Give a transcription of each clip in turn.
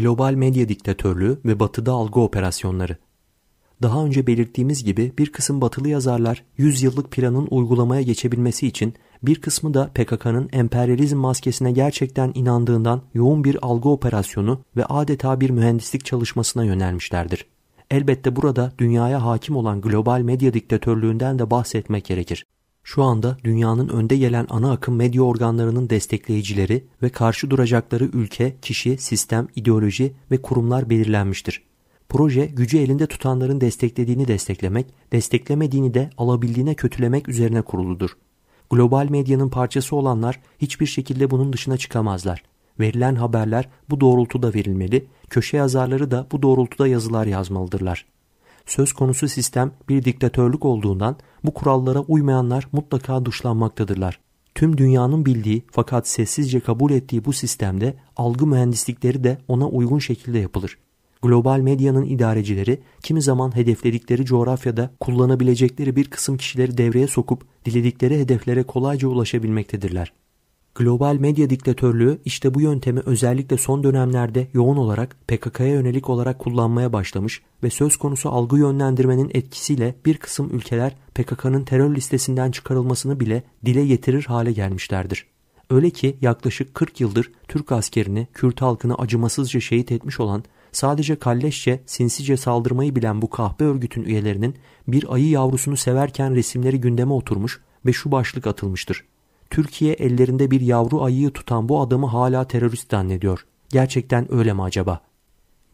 global medya diktatörlüğü ve batıda algı operasyonları. Daha önce belirttiğimiz gibi bir kısım batılı yazarlar 100 yıllık planın uygulamaya geçebilmesi için bir kısmı da PKK'nın emperyalizm maskesine gerçekten inandığından yoğun bir algı operasyonu ve adeta bir mühendislik çalışmasına yönelmişlerdir. Elbette burada dünyaya hakim olan global medya diktatörlüğünden de bahsetmek gerekir. Şu anda dünyanın önde gelen ana akım medya organlarının destekleyicileri ve karşı duracakları ülke, kişi, sistem, ideoloji ve kurumlar belirlenmiştir. Proje gücü elinde tutanların desteklediğini desteklemek, desteklemediğini de alabildiğine kötülemek üzerine kuruludur. Global medyanın parçası olanlar hiçbir şekilde bunun dışına çıkamazlar. Verilen haberler bu doğrultuda verilmeli, köşe yazarları da bu doğrultuda yazılar yazmalıdırlar söz konusu sistem bir diktatörlük olduğundan bu kurallara uymayanlar mutlaka dışlanmaktadırlar. Tüm dünyanın bildiği fakat sessizce kabul ettiği bu sistemde algı mühendislikleri de ona uygun şekilde yapılır. Global medyanın idarecileri kimi zaman hedefledikleri coğrafyada kullanabilecekleri bir kısım kişileri devreye sokup diledikleri hedeflere kolayca ulaşabilmektedirler. Global medya diktatörlüğü işte bu yöntemi özellikle son dönemlerde yoğun olarak PKK'ya yönelik olarak kullanmaya başlamış ve söz konusu algı yönlendirmenin etkisiyle bir kısım ülkeler PKK'nın terör listesinden çıkarılmasını bile dile getirir hale gelmişlerdir. Öyle ki yaklaşık 40 yıldır Türk askerini, Kürt halkını acımasızca şehit etmiş olan, sadece kalleşçe, sinsice saldırmayı bilen bu kahpe örgütün üyelerinin bir ayı yavrusunu severken resimleri gündeme oturmuş ve şu başlık atılmıştır. Türkiye ellerinde bir yavru ayıyı tutan bu adamı hala terörist zannediyor. Gerçekten öyle mi acaba?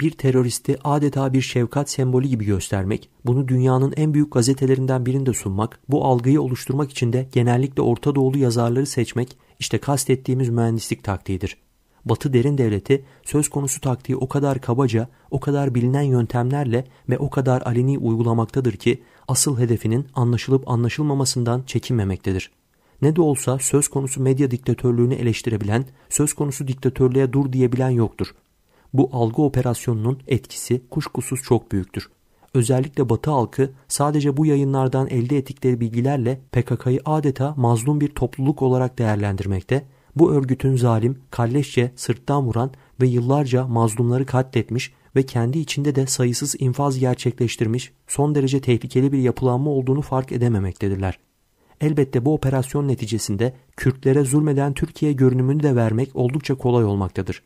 Bir teröristi adeta bir şefkat sembolü gibi göstermek, bunu dünyanın en büyük gazetelerinden birinde sunmak, bu algıyı oluşturmak için de genellikle Orta Doğulu yazarları seçmek işte kastettiğimiz mühendislik taktiğidir. Batı derin devleti söz konusu taktiği o kadar kabaca, o kadar bilinen yöntemlerle ve o kadar aleni uygulamaktadır ki asıl hedefinin anlaşılıp anlaşılmamasından çekinmemektedir. Ne de olsa söz konusu medya diktatörlüğünü eleştirebilen, söz konusu diktatörlüğe dur diyebilen yoktur. Bu algı operasyonunun etkisi kuşkusuz çok büyüktür. Özellikle Batı halkı sadece bu yayınlardan elde ettikleri bilgilerle PKK'yı adeta mazlum bir topluluk olarak değerlendirmekte, bu örgütün zalim, kalleşçe, sırttan vuran ve yıllarca mazlumları katletmiş ve kendi içinde de sayısız infaz gerçekleştirmiş son derece tehlikeli bir yapılanma olduğunu fark edememektedirler. Elbette bu operasyon neticesinde Kürtlere zulmeden Türkiye görünümünü de vermek oldukça kolay olmaktadır.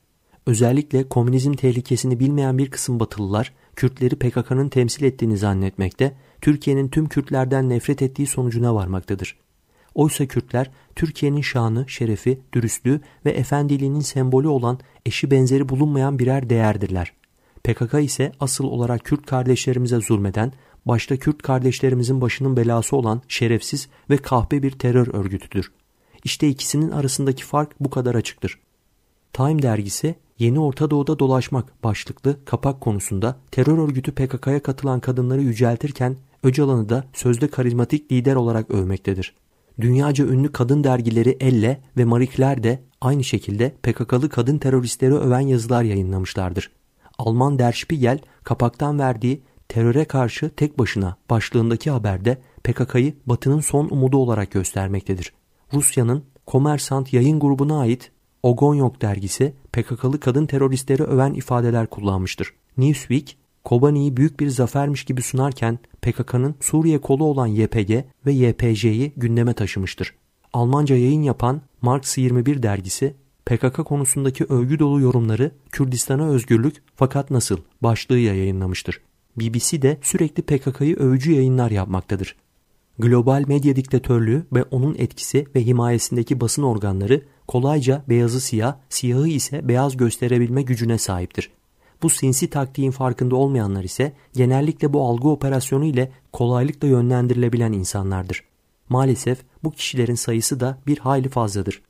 Özellikle komünizm tehlikesini bilmeyen bir kısım Batılılar Kürtleri PKK'nın temsil ettiğini zannetmekte, Türkiye'nin tüm Kürtlerden nefret ettiği sonucuna varmaktadır. Oysa Kürtler Türkiye'nin şanı, şerefi, dürüstlüğü ve efendiliğinin sembolü olan eşi benzeri bulunmayan birer değerdirler. PKK ise asıl olarak Kürt kardeşlerimize zulmeden, başta Kürt kardeşlerimizin başının belası olan şerefsiz ve kahpe bir terör örgütüdür. İşte ikisinin arasındaki fark bu kadar açıktır. Time dergisi Yeni Orta Doğu'da dolaşmak başlıklı kapak konusunda terör örgütü PKK'ya katılan kadınları yüceltirken Öcalan'ı da sözde karizmatik lider olarak övmektedir. Dünyaca ünlü kadın dergileri Elle ve Marikler de aynı şekilde PKK'lı kadın teröristleri öven yazılar yayınlamışlardır. Alman Der Spiegel kapaktan verdiği teröre karşı tek başına başlığındaki haberde PKK'yı Batı'nın son umudu olarak göstermektedir. Rusya'nın Komersant yayın grubuna ait Ogonyok dergisi PKK'lı kadın teröristleri öven ifadeler kullanmıştır. Newsweek, Kobani'yi büyük bir zafermiş gibi sunarken PKK'nın Suriye kolu olan YPG ve YPJ'yi gündeme taşımıştır. Almanca yayın yapan Marx 21 dergisi PKK konusundaki övgü dolu yorumları Kürdistan'a özgürlük fakat nasıl başlığıyla yayınlamıştır. BBC de sürekli PKK'yı övücü yayınlar yapmaktadır. Global medya diktatörlüğü ve onun etkisi ve himayesindeki basın organları kolayca beyazı siyah, siyahı ise beyaz gösterebilme gücüne sahiptir. Bu sinsi taktiğin farkında olmayanlar ise genellikle bu algı operasyonu ile kolaylıkla yönlendirilebilen insanlardır. Maalesef bu kişilerin sayısı da bir hayli fazladır.